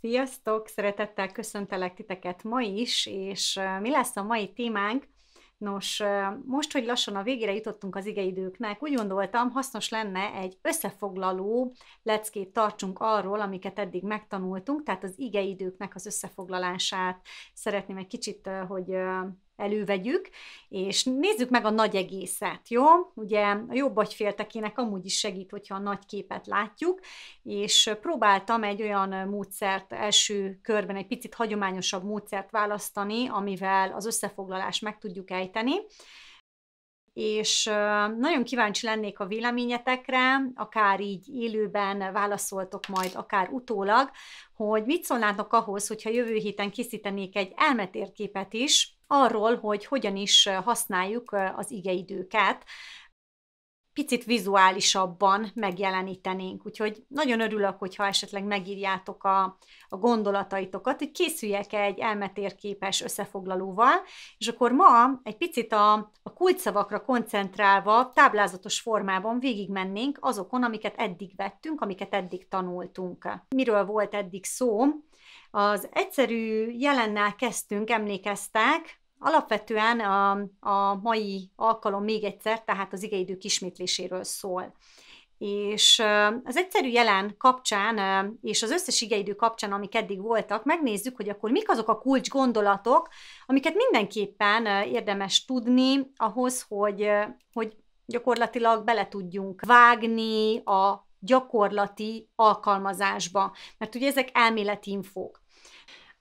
Sziasztok! Szeretettel köszöntelek titeket ma is, és mi lesz a mai témánk? Nos, most, hogy lassan a végére jutottunk az igeidőknek, úgy gondoltam, hasznos lenne egy összefoglaló leckét tartsunk arról, amiket eddig megtanultunk, tehát az igeidőknek az összefoglalását szeretném egy kicsit, hogy elővegyük, és nézzük meg a nagy egészet, jó? Ugye a jobb agyféltekének amúgy is segít, hogyha a nagy képet látjuk, és próbáltam egy olyan módszert első körben, egy picit hagyományosabb módszert választani, amivel az összefoglalást meg tudjuk ejteni, és nagyon kíváncsi lennék a véleményetekre, akár így élőben válaszoltok majd, akár utólag, hogy mit szólnátok ahhoz, hogyha jövő héten készítenék egy elmetérképet is, arról, hogy hogyan is használjuk az igeidőket, picit vizuálisabban megjelenítenénk. Úgyhogy nagyon örülök, hogyha esetleg megírjátok a, a gondolataitokat, hogy készüljek egy elmetérképes összefoglalóval, és akkor ma egy picit a, a kulcsszavakra koncentrálva, táblázatos formában végigmennénk azokon, amiket eddig vettünk, amiket eddig tanultunk. Miről volt eddig szó? Az egyszerű jelennel kezdtünk, emlékeztek, Alapvetően a, a mai alkalom még egyszer, tehát az igeidő ismétléséről szól. És az egyszerű jelen kapcsán, és az összes igeidő kapcsán, amik eddig voltak, megnézzük, hogy akkor mik azok a kulcs gondolatok, amiket mindenképpen érdemes tudni ahhoz, hogy, hogy gyakorlatilag bele tudjunk vágni a gyakorlati alkalmazásba. Mert ugye ezek elméleti infók.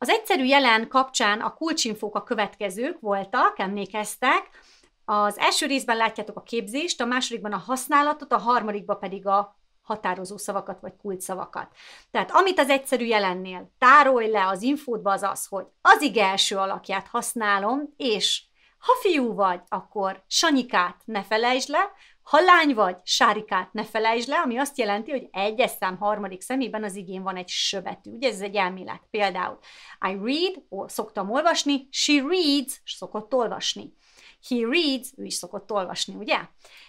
Az egyszerű jelen kapcsán a kulcsinfók a következők voltak, emlékeztek, az első részben látjátok a képzést, a másodikban a használatot, a harmadikban pedig a határozó szavakat vagy kulcsszavakat. Tehát amit az egyszerű jelennél tárolj le az infódba az az, hogy az ige első alakját használom, és ha fiú vagy, akkor Sanyikát ne felejtsd le, ha lány vagy, sárikát ne felejtsd le, ami azt jelenti, hogy egyes szám harmadik szemében az igén van egy söbetű. Ugye ez egy elmélet. Például I read, ó, szoktam olvasni, she reads, szokott olvasni. He reads, ő is szokott olvasni, ugye?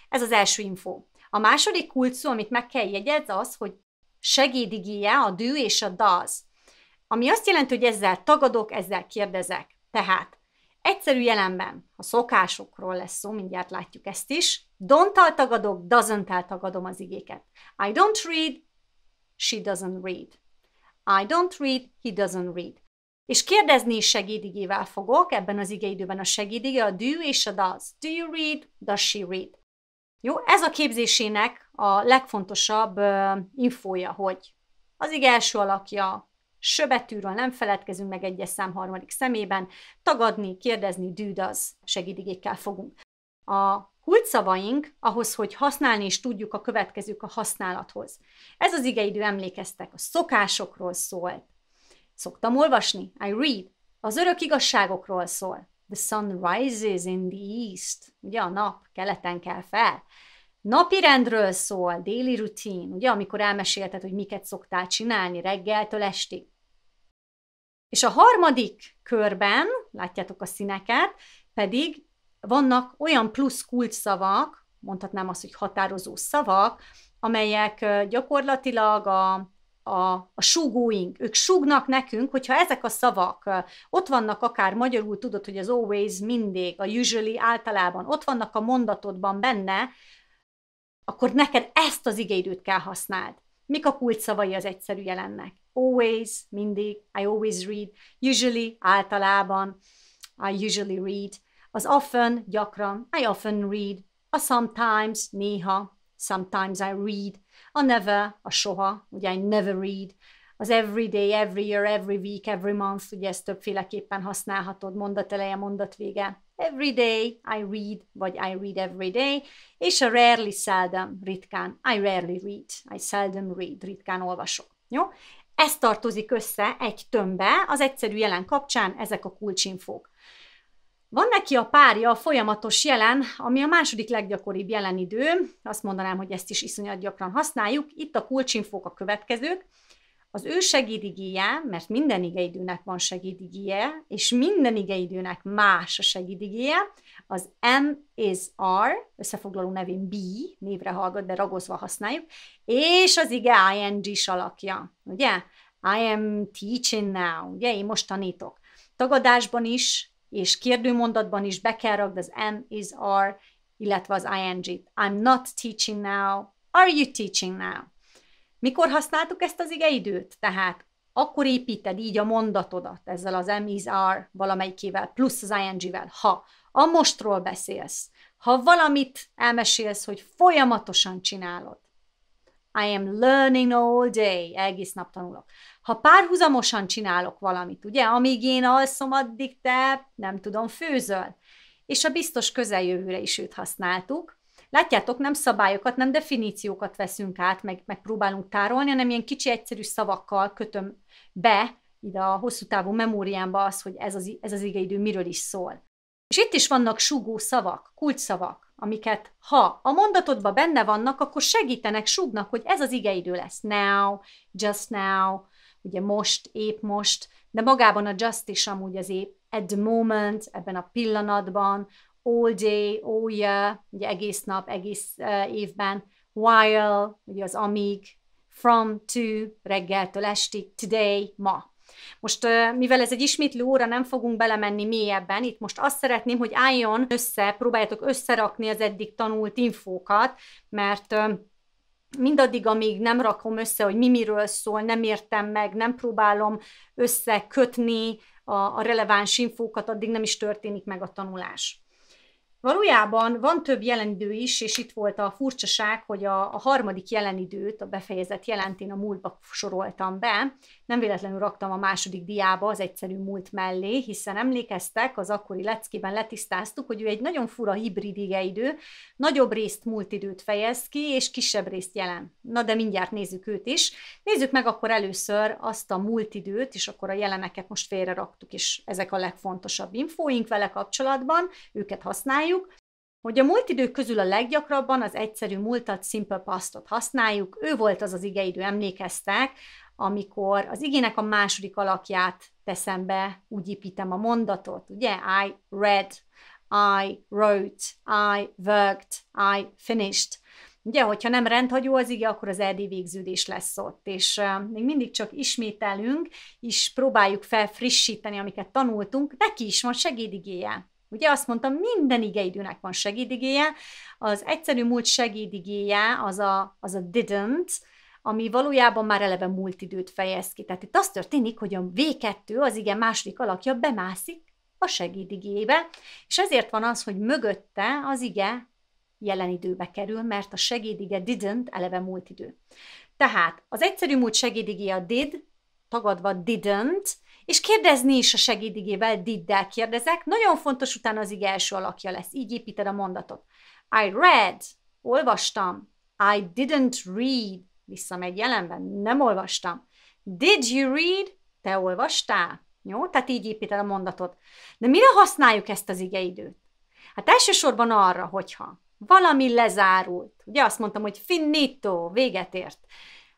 Ez az első info. A második kulcsszó, amit meg kell jegyez, az, hogy segédigéje a do és a does. Ami azt jelenti, hogy ezzel tagadok, ezzel kérdezek. Tehát Egyszerű jelenben, ha szokásokról lesz szó, mindjárt látjuk ezt is, don't eltagadok, doesn't eltagadom az igéket. I don't read, she doesn't read. I don't read, he doesn't read. És kérdezni is segédigével fogok, ebben az igeidőben a segédige a do és a does. Do you read, does she read? Jó, ez a képzésének a legfontosabb uh, infója, hogy az ige első alakja, söbetűről nem feledkezünk meg egyes szám harmadik szemében, tagadni, kérdezni, dűdaz segédigékkel fogunk. A kulcsszavaink ahhoz, hogy használni is tudjuk a következők a használathoz. Ez az igeidő emlékeztek, a szokásokról szól. Szoktam olvasni, I read, az örök igazságokról szól. The sun rises in the east, ugye a nap keleten kell fel. Napi rendről szól, déli rutin, ugye, amikor elmesélted, hogy miket szoktál csinálni reggeltől estig. És a harmadik körben, látjátok a színeket, pedig vannak olyan plusz kulcsszavak, mondhatnám azt, hogy határozó szavak, amelyek gyakorlatilag a a, a sugóink, ők sugnak nekünk, hogyha ezek a szavak ott vannak, akár magyarul tudod, hogy az always mindig, a usually általában, ott vannak a mondatodban benne, akkor neked ezt az igeidőt kell használd. Mik a kulcsszavai az egyszerű jelennek? always, mindig, I always read, usually, általában, I usually read, az often, gyakran, I often read, a sometimes, néha, sometimes I read, a never, a soha, ugye I never read, az every day, every year, every week, every month, ugye ezt többféleképpen használhatod, mondat eleje, mondat vége. Every day I read, vagy I read every day, és a rarely, seldom, ritkán. I rarely read, I seldom read, ritkán olvasok. Jó? Ez tartozik össze egy tömbbe, az egyszerű jelen kapcsán ezek a kulcsinfók. Van neki a párja, a folyamatos jelen, ami a második leggyakoribb jelenidő, azt mondanám, hogy ezt is iszonyat gyakran használjuk. Itt a kulcsinfók a következők, az ő segédigéje, mert minden igeidőnek van segédigéje, és minden igeidőnek más a segédigéje, az M is R, összefoglaló nevén B, névre hallgat, de ragozva használjuk, és az ige ing is alakja, ugye? I am teaching now, ugye? Én most tanítok. Tagadásban is, és kérdőmondatban is be kell ragd az M is R, illetve az ing-t. I'm not teaching now, are you teaching now? Mikor használtuk ezt az igeidőt? Tehát akkor építed így a mondatodat ezzel az am is R valamelyikével, plusz az ing-vel, ha a mostról beszélsz, ha valamit elmesélsz, hogy folyamatosan csinálod. I am learning all day, egész nap tanulok. Ha párhuzamosan csinálok valamit, ugye, amíg én alszom, addig te, nem tudom, főzöl. És a biztos közeljövőre is őt használtuk, Látjátok, nem szabályokat, nem definíciókat veszünk át, meg, meg próbálunk tárolni, hanem ilyen kicsi, egyszerű szavakkal kötöm be ide a hosszú távú memóriámba az, hogy ez az, ez az igeidő miről is szól. És itt is vannak súgó szavak, kulcsszavak, amiket ha a mondatodban benne vannak, akkor segítenek, sugnak, hogy ez az igeidő lesz. Now, just now, ugye most, épp most, de magában a just is amúgy az épp, at the moment, ebben a pillanatban, all day, all year, ugye egész nap, egész uh, évben, while, ugye az amíg, from, to, reggeltől estig, today, ma. Most, mivel ez egy ismétlő óra, nem fogunk belemenni mélyebben. Itt most azt szeretném, hogy álljon össze, próbáljátok összerakni az eddig tanult infókat, mert mindaddig, amíg nem rakom össze, hogy mi miről szól, nem értem meg, nem próbálom összekötni a, a releváns infókat, addig nem is történik meg a tanulás. Valójában van több jelenidő is, és itt volt a furcsaság, hogy a, a harmadik jelenidőt, a befejezett én a múltba soroltam be. Nem véletlenül raktam a második diába az egyszerű múlt mellé, hiszen emlékeztek, az akkori leckében letisztáztuk, hogy ő egy nagyon fura hibrid idő, nagyobb részt múltidőt fejez ki, és kisebb részt jelen. Na de mindjárt nézzük őt is. Nézzük meg akkor először azt a múltidőt, és akkor a jeleneket most félre raktuk, és ezek a legfontosabb infóink vele kapcsolatban, őket használjuk használjuk, hogy a múlt idők közül a leggyakrabban az egyszerű múltat, simple pastot használjuk. Ő volt az az igeidő, emlékeztek, amikor az igének a második alakját teszem be, úgy építem a mondatot, ugye? I read, I wrote, I worked, I finished. Ugye, hogyha nem rendhagyó az ige, akkor az erdély végződés lesz ott, és uh, még mindig csak ismételünk, és próbáljuk felfrissíteni, amiket tanultunk, neki is van segédigéje. Ugye azt mondtam, minden igeidőnek van segédigéje. Az egyszerű múlt segédigéje az a, az a didn't, ami valójában már eleve múlt időt fejez ki. Tehát itt az történik, hogy a V2, az igen második alakja bemászik a segédigébe, és ezért van az, hogy mögötte az ige jelen időbe kerül, mert a segédige didn't eleve múlt idő. Tehát az egyszerű múlt segédigéje a did, tagadva didn't, és kérdezni is a segédigével, diddel kérdezek, nagyon fontos utána az ige első alakja lesz, így építed a mondatot. I read, olvastam, I didn't read, visszamegy jelenben, nem olvastam. Did you read? Te olvastál? Jó? Tehát így építed a mondatot. De mire használjuk ezt az igeidőt? Hát elsősorban arra, hogyha valami lezárult. Ugye azt mondtam, hogy finito, véget ért.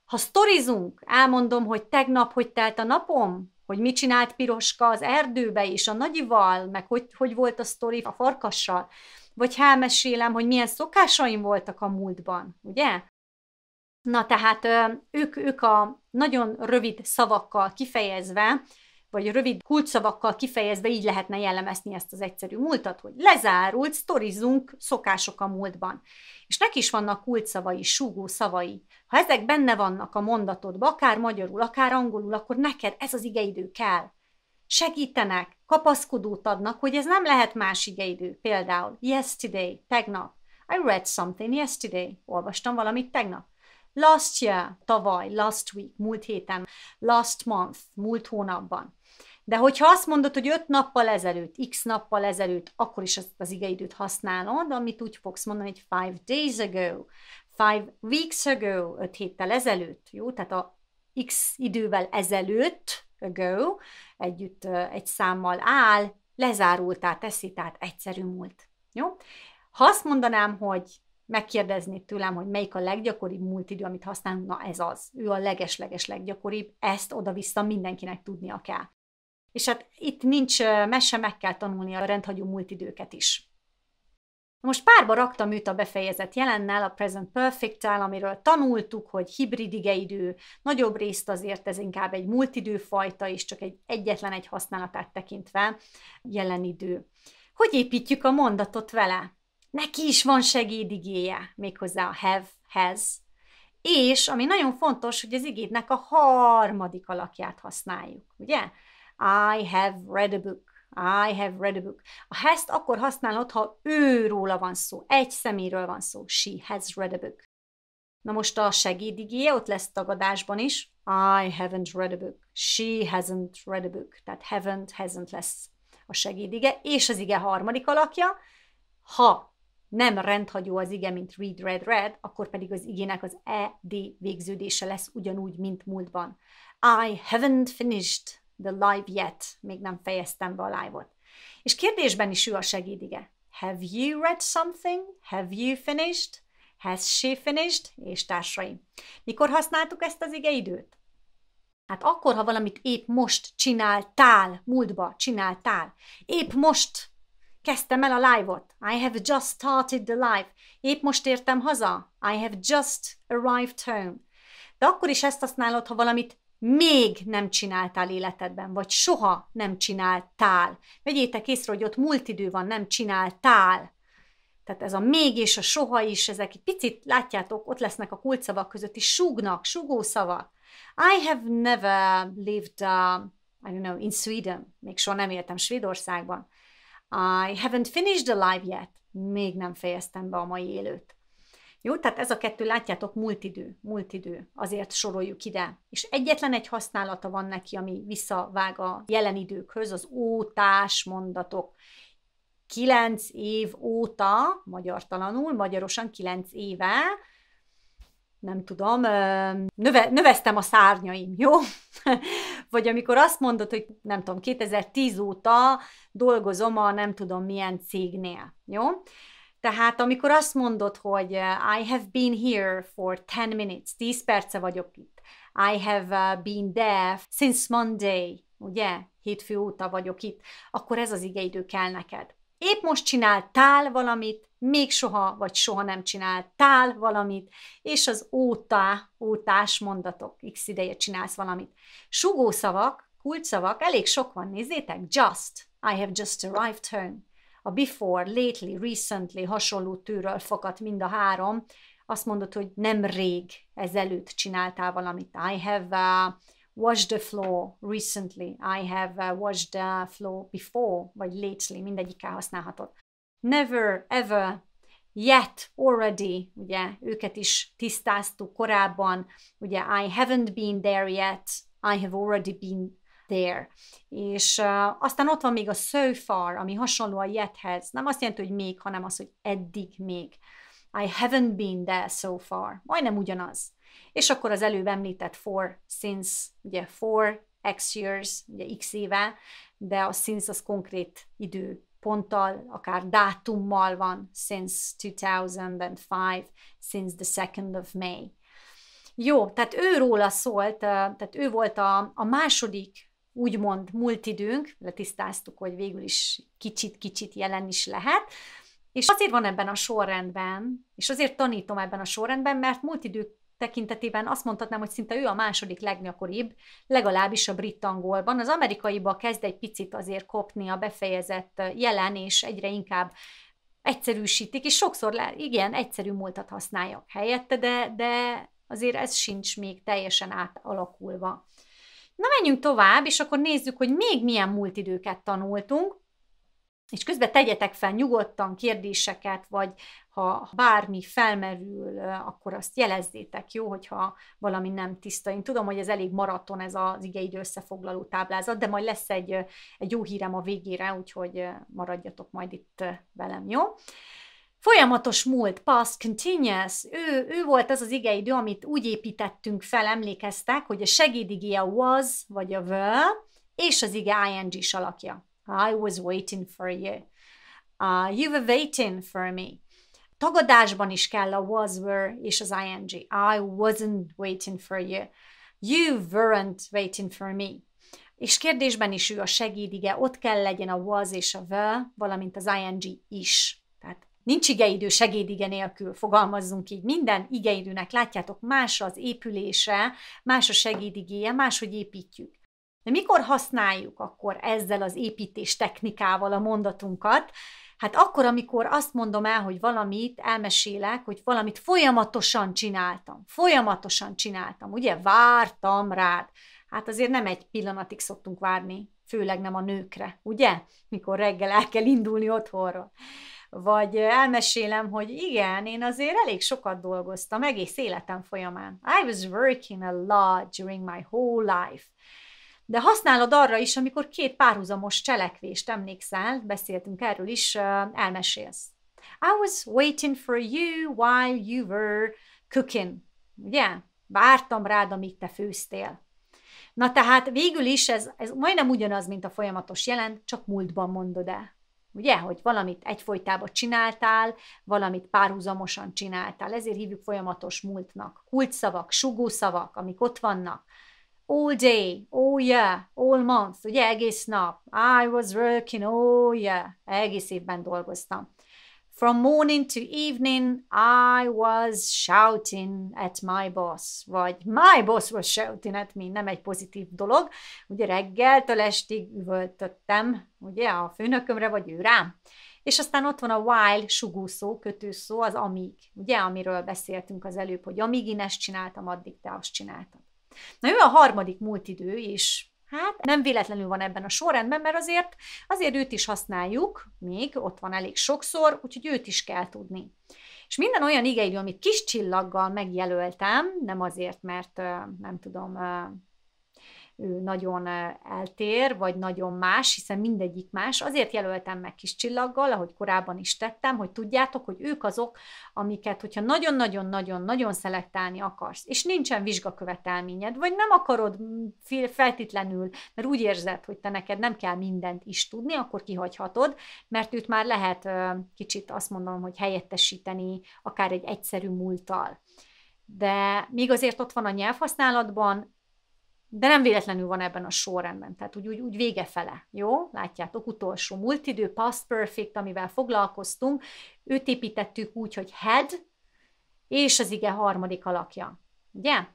Ha sztorizunk, elmondom, hogy tegnap hogy telt a napom, hogy mit csinált Piroska az erdőbe is, a nagyival, meg hogy, hogy volt a sztori a farkassal, vagy elmesélem, hogy milyen szokásaim voltak a múltban, ugye? Na tehát ők, ők a nagyon rövid szavakkal kifejezve vagy rövid kulcsszavakkal kifejezve így lehetne jellemezni ezt az egyszerű múltat, hogy lezárult, sztorizunk szokások a múltban. És neki is vannak kulcsszavai, súgó szavai. Ha ezek benne vannak a mondatodban, akár magyarul, akár angolul, akkor neked ez az igeidő kell. Segítenek, kapaszkodót adnak, hogy ez nem lehet más igeidő. Például yesterday, tegnap. I read something yesterday. Olvastam valamit tegnap. Last year, tavaly, last week, múlt héten, last month, múlt hónapban. De hogyha azt mondod, hogy 5 nappal ezelőtt, x nappal ezelőtt, akkor is azt az igeidőt használod, amit úgy fogsz mondani, hogy five days ago, five weeks ago, öt héttel ezelőtt, jó? Tehát a x idővel ezelőtt, ago, együtt egy számmal áll, lezárultá teszi, tehát egyszerű múlt. Jó? Ha azt mondanám, hogy megkérdezni tőlem, hogy melyik a leggyakoribb múlt idő amit használunk, na ez az. Ő a leges-leges leggyakoribb, ezt oda-vissza mindenkinek tudnia kell. És hát itt nincs mese, meg kell tanulni a rendhagyó múlt időket is. Most párba raktam őt a befejezett jelennel, a Present Perfect-tel, amiről tanultuk, hogy hibrid igeidő, nagyobb részt azért ez inkább egy multidőfajta, és csak egy egyetlen egy használatát tekintve jelen idő. Hogy építjük a mondatot vele? Neki is van segédigéje, méghozzá a have, has. És ami nagyon fontos, hogy az igédnek a harmadik alakját használjuk, ugye? I have read a book. I have read a book. A has akkor használod, ha őróla van szó, egy szeméről van szó. She has read a book. Na most a segédigéje ott lesz tagadásban is. I haven't read a book. She hasn't read a book. Tehát haven't, hasn't lesz a segédige. És az ige harmadik alakja, ha nem rendhagyó az ige, mint read, read, read, akkor pedig az igének az ed végződése lesz ugyanúgy, mint múltban. I haven't finished the live yet, még nem fejeztem be a live-ot. És kérdésben is ő a segédige. Have you read something? Have you finished? Has she finished? És társai. Mikor használtuk ezt az igeidőt? Hát akkor, ha valamit épp most csináltál, múltba csináltál, épp most kezdtem el a live-ot. I have just started the live. Épp most értem haza. I have just arrived home. De akkor is ezt használod, ha valamit még nem csináltál életedben, vagy soha nem csináltál. Vegyétek észre, hogy ott múlt idő van, nem csináltál. Tehát ez a még és a soha is, ezek egy picit, látjátok, ott lesznek a kulcsszavak között, is súgnak, szavak. I have never lived, uh, I don't know, in Sweden. Még soha nem éltem Svédországban. I haven't finished the live yet. Még nem fejeztem be a mai élőt. Jó, tehát ez a kettő, látjátok, multidő, multidő, azért soroljuk ide. És egyetlen egy használata van neki, ami visszavág a jelen időkhöz, az ótás mondatok. Kilenc év óta, magyar talanul, magyarosan kilenc éve, nem tudom, növe, növeztem a szárnyaim, jó? Vagy amikor azt mondod, hogy nem tudom, 2010 óta dolgozom a nem tudom milyen cégnél, jó? Tehát amikor azt mondod, hogy eh, I have been here for 10 minutes, 10 perce vagyok itt, I have eh, been there since Monday, ugye, hétfő óta vagyok itt, akkor ez az igeidő kell neked. Épp most csináltál valamit, még soha vagy soha nem csináltál valamit, és az óta, ótás mondatok, x ideje csinálsz valamit. Sugószavak, kulcsszavak, elég sok van, nézzétek, just, I have just arrived home a before, lately, recently hasonló tűről fakadt mind a három, azt mondod, hogy nem rég ezelőtt csináltál valamit. I have uh, washed the floor recently, I have uh, washed the floor before, vagy lately, mindegyikkel használhatod. Never, ever, yet, already, ugye őket is tisztáztuk korábban, ugye I haven't been there yet, I have already been there. És uh, aztán ott van még a so far, ami hasonló a yethez. Nem azt jelenti, hogy még, hanem az, hogy eddig még. I haven't been there so far. Majdnem ugyanaz. És akkor az előbb említett for, since, ugye for, x years, ugye x éve, de a since az konkrét idő ponttal, akár dátummal van, since 2005, since the 2nd of May. Jó, tehát ő róla szólt, tehát ő volt a, a második úgymond múlt időnk, letisztáztuk, hogy végül is kicsit-kicsit jelen is lehet, és azért van ebben a sorrendben, és azért tanítom ebben a sorrendben, mert múlt idő tekintetében azt mondhatnám, hogy szinte ő a második legnyakoribb, legalábbis a brit angolban. Az amerikaiba kezd egy picit azért kopni a befejezett jelen, és egyre inkább egyszerűsítik, és sokszor le, igen, egyszerű múltat használják helyette, de, de azért ez sincs még teljesen átalakulva. Na menjünk tovább, és akkor nézzük, hogy még milyen múlt időket tanultunk, és közben tegyetek fel nyugodtan kérdéseket, vagy ha bármi felmerül, akkor azt jelezzétek, jó, hogyha valami nem tiszta. Én tudom, hogy ez elég maraton ez az igeidő összefoglaló táblázat, de majd lesz egy, egy jó hírem a végére, úgyhogy maradjatok majd itt velem, jó? Folyamatos múlt, past, continuous, ő, ő volt az az igeidő, amit úgy építettünk fel, emlékeztek, hogy a segédigia a was, vagy a were, és az ige ing is alakja. I was waiting for you. Uh, you were waiting for me. Tagadásban is kell a was, were és az ing. I wasn't waiting for you. You weren't waiting for me. És kérdésben is ő a segédige, ott kell legyen a was és a were, valamint az ing is. Nincs igeidő segédige nélkül, fogalmazzunk így. Minden igeidőnek, látjátok, más az épülése, más a segédigéje, máshogy építjük. De mikor használjuk akkor ezzel az építés technikával a mondatunkat? Hát akkor, amikor azt mondom el, hogy valamit elmesélek, hogy valamit folyamatosan csináltam. Folyamatosan csináltam, ugye? Vártam rád. Hát azért nem egy pillanatig szoktunk várni, főleg nem a nőkre, ugye? Mikor reggel el kell indulni otthonról vagy elmesélem, hogy igen, én azért elég sokat dolgoztam egész életem folyamán. I was working a lot during my whole life. De használod arra is, amikor két párhuzamos cselekvést emlékszel, beszéltünk erről is, elmesélsz. I was waiting for you while you were cooking. Ugye? Vártam rád, amíg te főztél. Na tehát végül is ez, ez majdnem ugyanaz, mint a folyamatos jelent, csak múltban mondod el. Ugye, hogy valamit egyfolytában csináltál, valamit párhuzamosan csináltál. Ezért hívjuk folyamatos múltnak. Kulcsszavak, sugószavak, amik ott vannak. All day, oh yeah, all month, ugye egész nap. I was working, oh yeah, egész évben dolgoztam. From morning to evening, I was shouting at my boss, vagy my boss was shouting at me, nem egy pozitív dolog. Ugye reggeltől estig üvöltöttem, ugye, a főnökömre, vagy ő rám. És aztán ott van a while sugúszó, kötőszó, az amíg, ugye, amiről beszéltünk az előbb, hogy amíg én ezt csináltam, addig te azt csináltad. Na ő a harmadik múltidő, és Hát nem véletlenül van ebben a sorrendben, mert azért, azért őt is használjuk, még ott van elég sokszor, úgyhogy őt is kell tudni. És minden olyan igeidő, amit kis csillaggal megjelöltem, nem azért, mert nem tudom, ő nagyon eltér, vagy nagyon más, hiszen mindegyik más. Azért jelöltem meg kis csillaggal, ahogy korábban is tettem, hogy tudjátok, hogy ők azok, amiket, hogyha nagyon-nagyon-nagyon-nagyon szelektálni akarsz, és nincsen vizsgakövetelményed, vagy nem akarod feltétlenül, mert úgy érzed, hogy te neked nem kell mindent is tudni, akkor kihagyhatod, mert őt már lehet kicsit azt mondom, hogy helyettesíteni akár egy egyszerű múltal de még azért ott van a nyelvhasználatban de nem véletlenül van ebben a sorrendben, tehát úgy, úgy, úgy vége fele, jó? Látjátok, utolsó multidő, past perfect, amivel foglalkoztunk, őt építettük úgy, hogy head, és az ige harmadik alakja, ugye?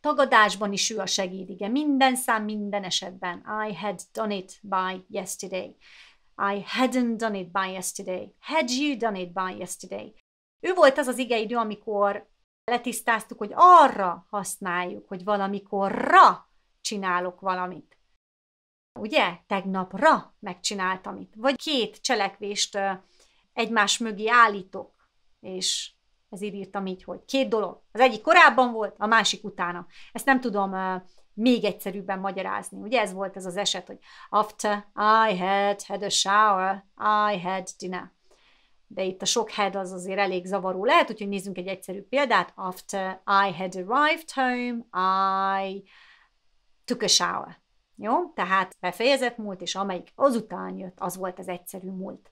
Tagadásban is ő a igen, minden szám, minden esetben. I had done it by yesterday. I hadn't done it by yesterday. Had you done it by yesterday? Ő volt az az igeidő, amikor letisztáztuk, hogy arra használjuk, hogy valamikorra csinálok valamit. Ugye? Tegnapra megcsináltam itt. Vagy két cselekvést egymás mögé állítok, és ezért írtam így, hogy két dolog. Az egyik korábban volt, a másik utána. Ezt nem tudom még egyszerűbben magyarázni. Ugye ez volt ez az eset, hogy after I had had a shower, I had dinner de itt a sok had az azért elég zavaró lehet, úgyhogy nézzünk egy egyszerű példát. After I had arrived home, I took a shower. Jó? Tehát befejezett múlt, és amelyik azután jött, az volt az egyszerű múlt.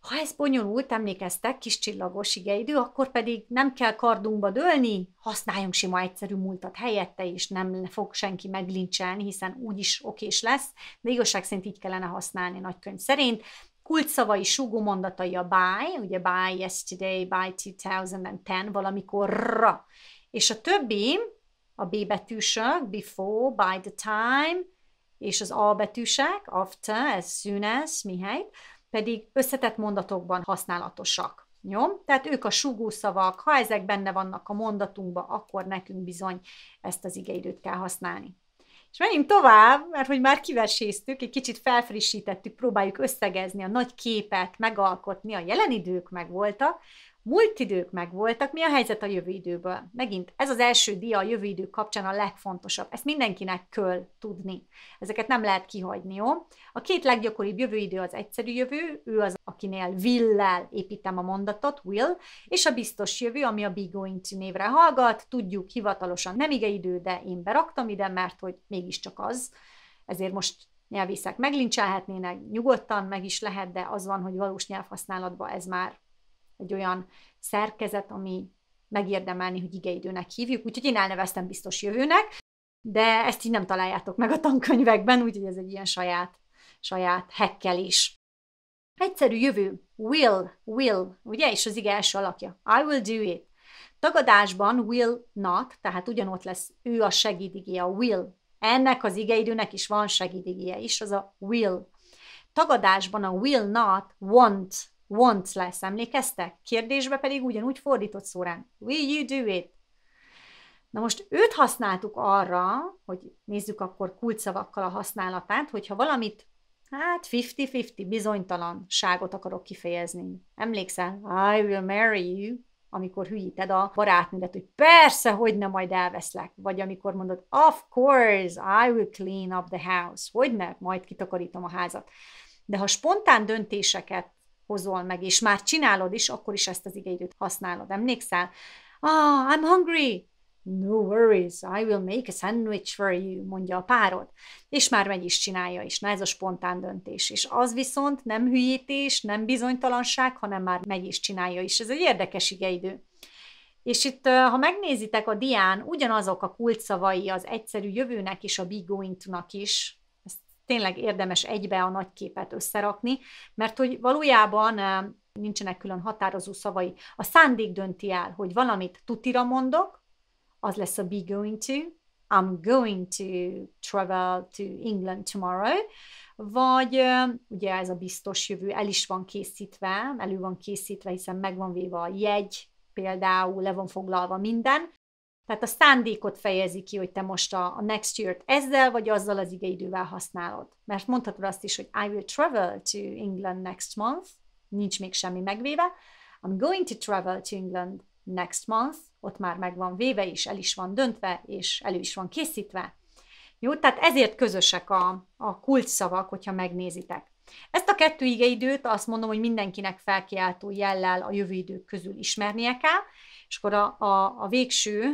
Ha ez bonyolult, emlékeztek, kis csillagos igeidő, akkor pedig nem kell kardunkba dőlni, használjunk sima egyszerű múltat helyette, és nem fog senki meglincselni, hiszen úgyis okés lesz, de igazság szerint így kellene használni nagykönyv szerint kulcsszavai, sugó mondatai a by, ugye by yesterday, by 2010, valamikorra. És a többi, a B betűsök, before, by the time, és az A betűsek, after, as soon as, mihelyt, pedig összetett mondatokban használatosak. Jó? Tehát ők a szavak ha ezek benne vannak a mondatunkban, akkor nekünk bizony ezt az igeidőt kell használni. És menjünk tovább, mert hogy már kiveséztük, egy kicsit felfrissítettük, próbáljuk összegezni a nagy képet, megalkotni, a jelen idők megvoltak, Múlt idők megvoltak, mi a helyzet a jövő időből? Megint ez az első dia a jövő idő kapcsán a legfontosabb. Ezt mindenkinek kell tudni. Ezeket nem lehet kihagyni, jó? A két leggyakoribb jövő idő az egyszerű jövő, ő az, akinél villel építem a mondatot, will, és a biztos jövő, ami a be going to névre hallgat, tudjuk hivatalosan nem idő, de én beraktam ide, mert hogy mégiscsak az. Ezért most nyelvészek meglincselhetnének, nyugodtan meg is lehet, de az van, hogy valós nyelvhasználatban ez már egy olyan szerkezet, ami megérdemelni, hogy igeidőnek hívjuk, úgyhogy én elneveztem biztos jövőnek, de ezt így nem találjátok meg a tankönyvekben, úgyhogy ez egy ilyen saját, saját is. Egyszerű jövő, will, will, ugye, és az ige első alakja. I will do it. Tagadásban will not, tehát ugyanott lesz ő a segédigé, a will. Ennek az igeidőnek is van segédigéje is, az a will. Tagadásban a will not, want, want lesz, emlékeztek? Kérdésbe pedig ugyanúgy fordított szórán. Will you do it? Na most őt használtuk arra, hogy nézzük akkor kulcsszavakkal a használatát, hogyha valamit, hát 50-50 bizonytalanságot akarok kifejezni. Emlékszel? I will marry you, amikor hülyíted a barátnődet, hogy persze, hogy nem majd elveszlek, vagy amikor mondod, of course, I will clean up the house, hogy ne, majd kitakarítom a házat. De ha spontán döntéseket hozol meg, és már csinálod is, akkor is ezt az igeidőt használod. Emlékszel? Ah, oh, I'm hungry! No worries, I will make a sandwich for you, mondja a párod. És már meg is csinálja is. Na ez a spontán döntés. És az viszont nem hülyítés, nem bizonytalanság, hanem már meg is csinálja is. Ez egy érdekes igeidő. És itt, ha megnézitek a dián, ugyanazok a kulcsszavai az egyszerű jövőnek és a be going to-nak is, tényleg érdemes egybe a nagy képet összerakni, mert hogy valójában nincsenek külön határozó szavai. A szándék dönti el, hogy valamit tutira mondok, az lesz a be going to, I'm going to travel to England tomorrow, vagy ugye ez a biztos jövő el is van készítve, elő van készítve, hiszen megvan véve a jegy, például le van foglalva minden, tehát a szándékot fejezi ki, hogy te most a, a next year-t ezzel vagy azzal az igeidővel használod. Mert mondhatod azt is, hogy I will travel to England next month, nincs még semmi megvéve. I'm going to travel to England next month, ott már meg van véve is, el is van döntve, és elő is van készítve. Jó, tehát ezért közösek a, a kulcsszavak, hogyha megnézitek. Ezt a kettő igeidőt azt mondom, hogy mindenkinek felkiáltó jellel a jövő idők közül ismernie kell, és akkor a, a, a végső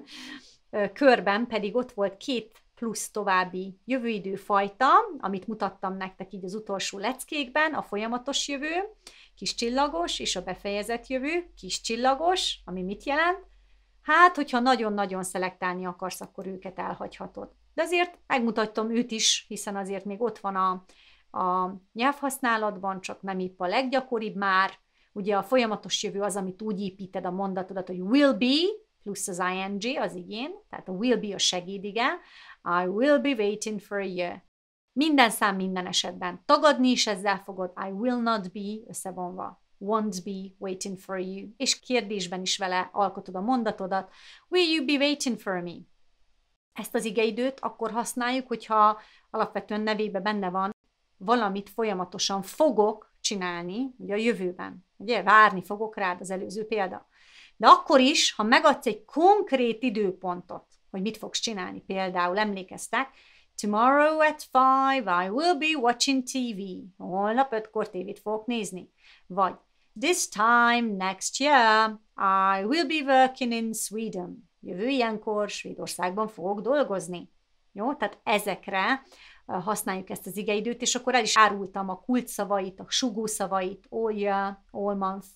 körben pedig ott volt két plusz további jövőidő fajta, amit mutattam nektek így az utolsó leckékben, a folyamatos jövő, kis csillagos, és a befejezett jövő, kis csillagos, ami mit jelent? Hát, hogyha nagyon-nagyon szelektálni akarsz, akkor őket elhagyhatod. De azért megmutattam őt is, hiszen azért még ott van a, a nyelvhasználatban, csak nem épp a leggyakoribb már. Ugye a folyamatos jövő az, amit úgy építed a mondatodat, hogy will be, plusz az ing, az igén, tehát a will be a segédige, I will be waiting for you. Minden szám minden esetben. Tagadni is ezzel fogod, I will not be, összevonva. Won't be waiting for you. És kérdésben is vele alkotod a mondatodat. Will you be waiting for me? Ezt az igeidőt akkor használjuk, hogyha alapvetően nevébe benne van valamit folyamatosan fogok csinálni, ugye a jövőben. Ugye várni fogok rád az előző példa. De akkor is, ha megadsz egy konkrét időpontot, hogy mit fogsz csinálni, például emlékeztek, Tomorrow at five I will be watching TV. Holnap ötkor tévét fogok nézni. Vagy This time next year I will be working in Sweden. Jövő ilyenkor Svédországban fogok dolgozni. Jó, tehát ezekre használjuk ezt az igeidőt, és akkor el is árultam a kult szavait, a sugó szavait, all year, all month,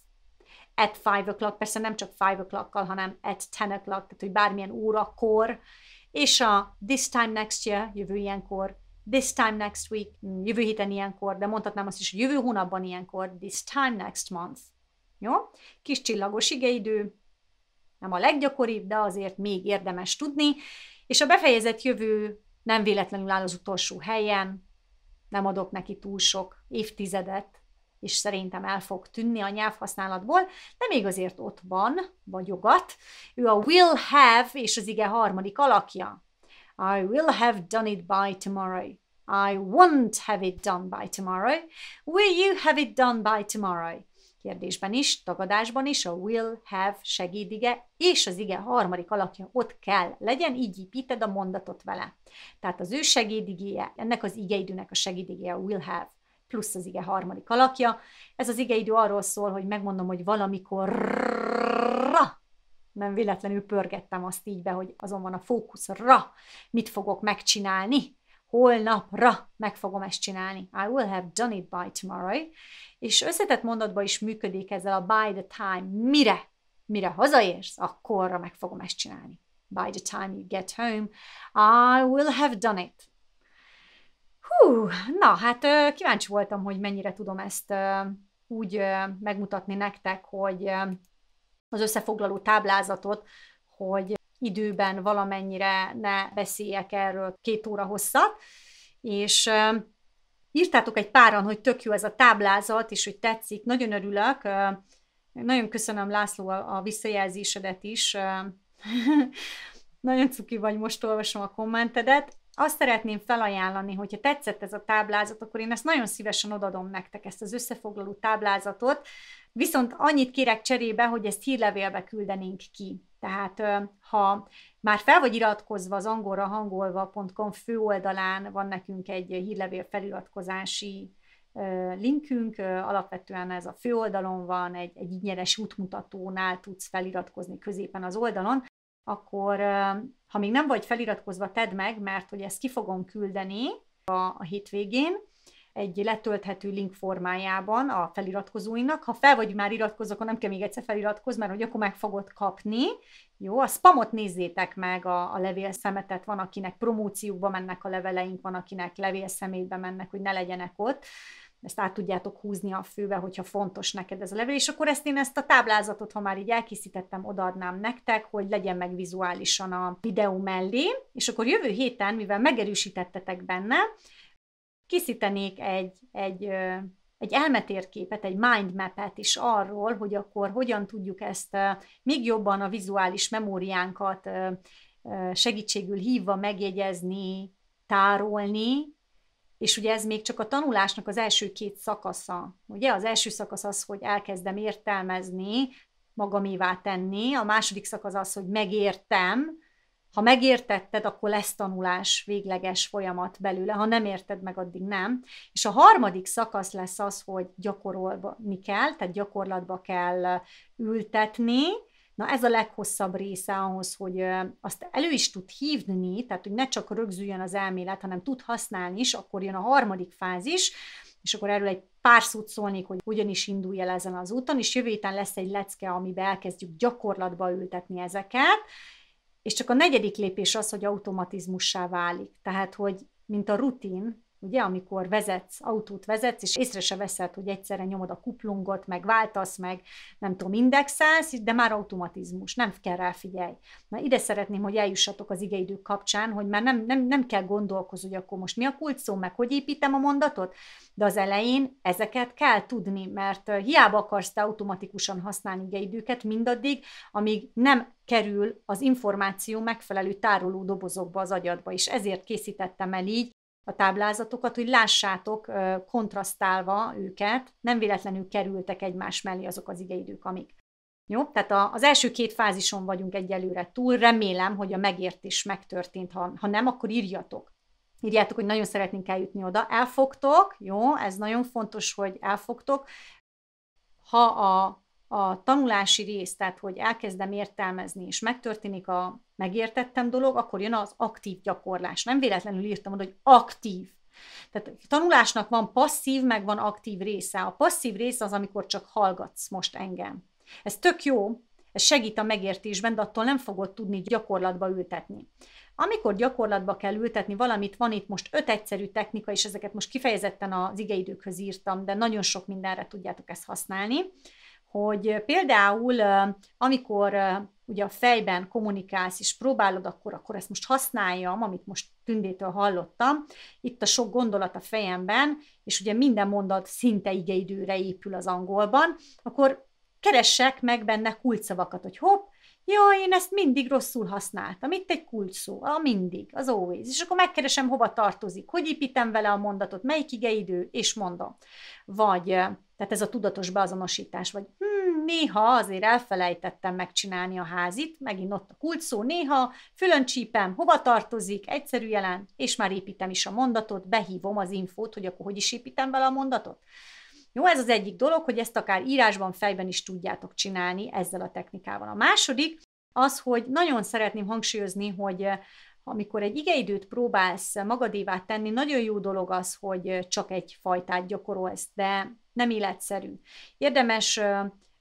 at five o'clock, persze nem csak five o'clockkal, hanem at ten o'clock, tehát hogy bármilyen órakor, és a this time next year, jövő ilyenkor, this time next week, jövő héten ilyenkor, de mondhatnám azt is, hogy jövő hónapban ilyenkor, this time next month. Jó? Kis csillagos igeidő, nem a leggyakoribb, de azért még érdemes tudni. És a befejezett jövő nem véletlenül áll az utolsó helyen, nem adok neki túl sok évtizedet, és szerintem el fog tűnni a nyelvhasználatból, de még azért ott van, vagy jogat. Ő a will have, és az ige harmadik alakja. I will have done it by tomorrow. I won't have it done by tomorrow. Will you have it done by tomorrow? kérdésben is, tagadásban is a will, have, segédige, és az ige harmadik alakja ott kell legyen, így építed a mondatot vele. Tehát az ő segédigéje, ennek az igeidőnek a segédigéje a will, have, plusz az ige harmadik alakja. Ez az igeidő arról szól, hogy megmondom, hogy valamikor nem véletlenül pörgettem azt így be, hogy azon van a fókuszra, mit fogok megcsinálni, holnapra meg fogom ezt csinálni. I will have done it by tomorrow. És összetett mondatban is működik ezzel a by the time, mire, mire hazaérsz, akkorra meg fogom ezt csinálni. By the time you get home, I will have done it. Hú, na hát kíváncsi voltam, hogy mennyire tudom ezt úgy megmutatni nektek, hogy az összefoglaló táblázatot, hogy időben valamennyire ne beszéljek erről két óra hosszat, és írtátok egy páran, hogy tök jó ez a táblázat, és hogy tetszik, nagyon örülök, nagyon köszönöm László a visszajelzésedet is, nagyon cuki vagy, most olvasom a kommentedet, azt szeretném felajánlani, hogyha tetszett ez a táblázat, akkor én ezt nagyon szívesen odadom nektek, ezt az összefoglaló táblázatot, viszont annyit kérek cserébe, hogy ezt hírlevélbe küldenénk ki. Tehát ha már fel vagy iratkozva az angolra hangolva.com főoldalán van nekünk egy hírlevél feliratkozási linkünk, alapvetően ez a főoldalon van, egy, egy ingyenes útmutatónál tudsz feliratkozni középen az oldalon, akkor ha még nem vagy feliratkozva, tedd meg, mert hogy ezt ki fogom küldeni a, a hétvégén, egy letölthető link formájában a feliratkozóinak. Ha fel vagy már iratkozó, akkor nem kell még egyszer feliratkozni, mert hogy akkor meg fogod kapni. Jó, a spamot nézzétek meg, a, a levélszemetet van, akinek promóciókba mennek a leveleink, van, akinek levélszemétbe mennek, hogy ne legyenek ott ezt át tudjátok húzni a főbe, hogyha fontos neked ez a levél, és akkor ezt én ezt a táblázatot, ha már így elkészítettem, odaadnám nektek, hogy legyen meg vizuálisan a videó mellé, és akkor jövő héten, mivel megerősítettetek benne, készítenék egy, egy, egy elmetérképet, egy mapet is arról, hogy akkor hogyan tudjuk ezt még jobban a vizuális memóriánkat segítségül hívva megjegyezni, tárolni, és ugye ez még csak a tanulásnak az első két szakasza. Ugye az első szakasz az, hogy elkezdem értelmezni, magamévá tenni, a második szakasz az, hogy megértem, ha megértetted, akkor lesz tanulás végleges folyamat belőle, ha nem érted meg, addig nem. És a harmadik szakasz lesz az, hogy gyakorolni kell, tehát gyakorlatba kell ültetni, Na ez a leghosszabb része ahhoz, hogy azt elő is tud hívni, tehát hogy ne csak rögzüljön az elmélet, hanem tud használni is, akkor jön a harmadik fázis, és akkor erről egy pár szót szólnék, hogy hogyan is indulj el ezen az úton, és jövő héten lesz egy lecke, amiben elkezdjük gyakorlatba ültetni ezeket, és csak a negyedik lépés az, hogy automatizmussá válik. Tehát, hogy mint a rutin, Ugye, amikor vezetsz, autót vezetsz, és észre se veszed, hogy egyszerre nyomod a kuplungot, meg váltasz, meg nem tudom, indexelsz, de már automatizmus, nem kell rá figyelj. Na ide szeretném, hogy eljussatok az igeidők kapcsán, hogy már nem, nem, nem kell gondolkozni, hogy akkor most mi a kulcs szó, meg hogy építem a mondatot, de az elején ezeket kell tudni, mert hiába akarsz te automatikusan használni igeidőket mindaddig, amíg nem kerül az információ megfelelő tároló dobozokba az agyadba, és ezért készítettem el így, a táblázatokat, hogy lássátok kontrasztálva őket, nem véletlenül kerültek egymás mellé azok az igeidők, amik. Jó, tehát a, az első két fázison vagyunk egyelőre túl, remélem, hogy a megértés megtörtént, ha, ha nem, akkor írjatok. Írjátok, hogy nagyon szeretnénk eljutni oda. Elfogtok, jó, ez nagyon fontos, hogy elfogtok. Ha a a tanulási rész, tehát hogy elkezdem értelmezni, és megtörténik a megértettem dolog, akkor jön az aktív gyakorlás. Nem véletlenül írtam oda, hogy aktív. Tehát a tanulásnak van passzív, meg van aktív része. A passzív része az, amikor csak hallgatsz most engem. Ez tök jó, ez segít a megértésben, de attól nem fogod tudni gyakorlatba ültetni. Amikor gyakorlatba kell ültetni valamit, van itt most öt egyszerű technika, és ezeket most kifejezetten az igeidőkhöz írtam, de nagyon sok mindenre tudjátok ezt használni hogy például amikor ugye a fejben kommunikálsz, és próbálod, akkor, akkor ezt most használjam, amit most tündétől hallottam, itt a sok gondolat a fejemben, és ugye minden mondat szinte igeidőre épül az angolban, akkor keressek meg benne kulcsszavakat, hogy hopp, jó, én ezt mindig rosszul használtam, itt egy kulcsszó, a mindig, az always, és akkor megkeresem, hova tartozik, hogy építem vele a mondatot, melyik igeidő, és mondom. Vagy tehát ez a tudatos beazonosítás, vagy hm, néha azért elfelejtettem megcsinálni a házit, megint ott a szó, néha csípem, hova tartozik, egyszerű jelen, és már építem is a mondatot, behívom az infót, hogy akkor hogy is építem bele a mondatot. Jó, ez az egyik dolog, hogy ezt akár írásban, fejben is tudjátok csinálni ezzel a technikával. A második az, hogy nagyon szeretném hangsúlyozni, hogy amikor egy igeidőt próbálsz magadévá tenni, nagyon jó dolog az, hogy csak egy fajtát gyakorolsz, de nem életszerű. Érdemes,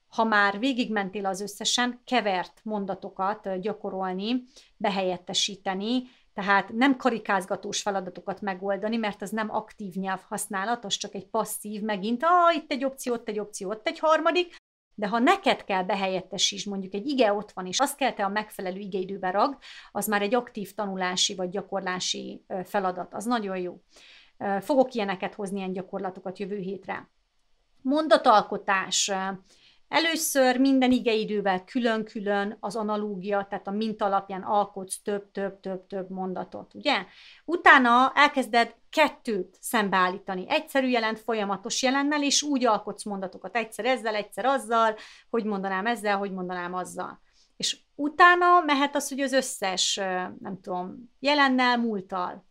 ha már végigmentél az összesen, kevert mondatokat gyakorolni, behelyettesíteni, tehát nem karikázgatós feladatokat megoldani, mert az nem aktív nyelvhasználat, az csak egy passzív, megint, ah, itt egy opció, ott egy opció, ott egy harmadik, de ha neked kell behelyettesítsd, mondjuk egy ige ott van, és azt kell te a megfelelő igeidőbe rag, az már egy aktív tanulási vagy gyakorlási feladat, az nagyon jó. Fogok ilyeneket hozni, ilyen gyakorlatokat jövő hétre. Mondatalkotás, Először minden igeidővel külön-külön az analógia, tehát a mint alapján alkotsz több-több-több-több mondatot, ugye? Utána elkezded kettőt szembeállítani. Egyszerű jelent folyamatos jelennel, és úgy alkotsz mondatokat. Egyszer ezzel, egyszer azzal, hogy mondanám ezzel, hogy mondanám azzal. És utána mehet az, hogy az összes, nem tudom, jelennel, múltal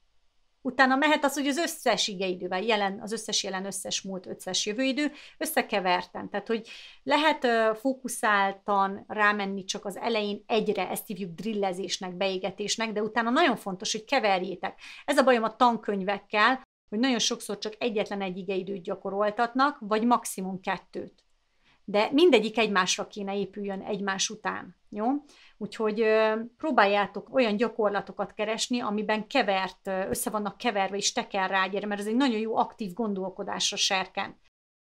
Utána mehet az, hogy az összes igeidővel, jelen, az összes jelen, összes múlt, összes jövőidő, összekeverten. Tehát, hogy lehet fókuszáltan rámenni csak az elején egyre, ezt hívjuk drillezésnek, beégetésnek, de utána nagyon fontos, hogy keverjétek. Ez a bajom a tankönyvekkel, hogy nagyon sokszor csak egyetlen egy igeidőt gyakoroltatnak, vagy maximum kettőt. De mindegyik egymásra kéne épüljön egymás után. Jó? Úgyhogy próbáljátok olyan gyakorlatokat keresni, amiben kevert, össze vannak keverve és teker tekerrágyér, mert ez egy nagyon jó aktív gondolkodásra serken.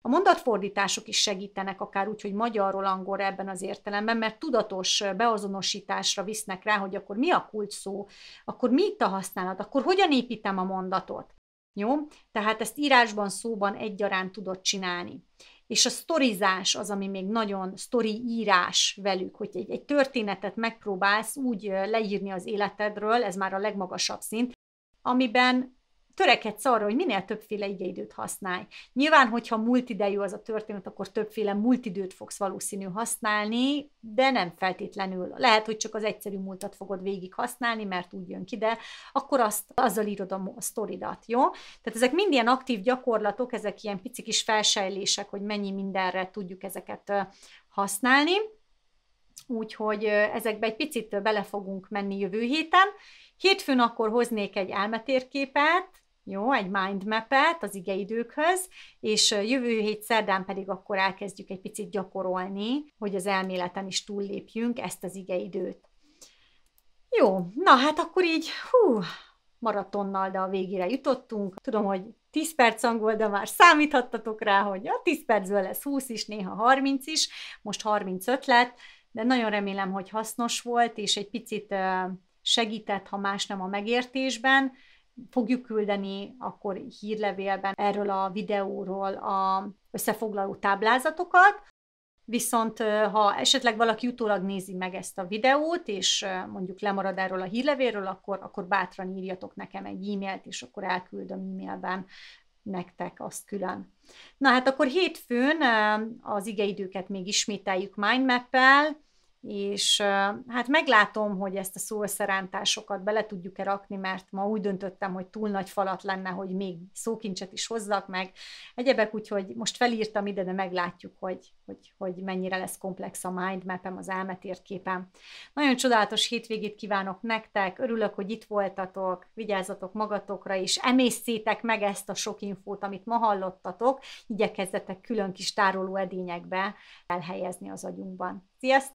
A mondatfordítások is segítenek, akár úgy, hogy magyarról angolra ebben az értelemben, mert tudatos beazonosításra visznek rá, hogy akkor mi a kulcs szó, akkor mi itt a használat, akkor hogyan építem a mondatot. Jó? Tehát ezt írásban, szóban egyaránt tudod csinálni és a sztorizás az, ami még nagyon sztori írás velük, hogy egy, egy történetet megpróbálsz úgy leírni az életedről, ez már a legmagasabb szint, amiben törekedsz arra, hogy minél többféle igeidőt használj. Nyilván, hogyha multidejű az a történet, akkor többféle multidőt fogsz valószínű használni, de nem feltétlenül. Lehet, hogy csak az egyszerű múltat fogod végig használni, mert úgy jön ki, de akkor azt, azzal írod a, sztoridat, jó? Tehát ezek mind ilyen aktív gyakorlatok, ezek ilyen pici kis felsejlések, hogy mennyi mindenre tudjuk ezeket használni. Úgyhogy ezekbe egy picit bele fogunk menni jövő héten. Hétfőn akkor hoznék egy elmetérképet, jó, egy mind mapet az igeidőkhöz, és jövő hét szerdán pedig akkor elkezdjük egy picit gyakorolni, hogy az elméleten is túllépjünk ezt az igeidőt. Jó, na hát akkor így, hú, maratonnal, de a végére jutottunk. Tudom, hogy 10 perc angol, de már számíthattatok rá, hogy a 10 percből lesz 20 is, néha 30 is, most 35 lett, de nagyon remélem, hogy hasznos volt, és egy picit segített, ha más nem a megértésben, fogjuk küldeni akkor hírlevélben erről a videóról a összefoglaló táblázatokat, viszont ha esetleg valaki utólag nézi meg ezt a videót, és mondjuk lemarad erről a hírlevéről, akkor, akkor bátran írjatok nekem egy e-mailt, és akkor elküldöm e-mailben nektek azt külön. Na hát akkor hétfőn az igeidőket még ismételjük mindmap-el, és hát meglátom, hogy ezt a szószerántásokat bele tudjuk-e rakni, mert ma úgy döntöttem, hogy túl nagy falat lenne, hogy még szókincset is hozzak meg. Egyebek hogy most felírtam ide, de meglátjuk, hogy, hogy, hogy mennyire lesz komplex a mapem, az elmetért képem. Nagyon csodálatos hétvégét kívánok nektek, örülök, hogy itt voltatok, vigyázzatok magatokra, és emészítek meg ezt a sok infót, amit ma hallottatok, igyekezzetek külön kis tároló edényekbe elhelyezni az agyunkban. Sziasztok!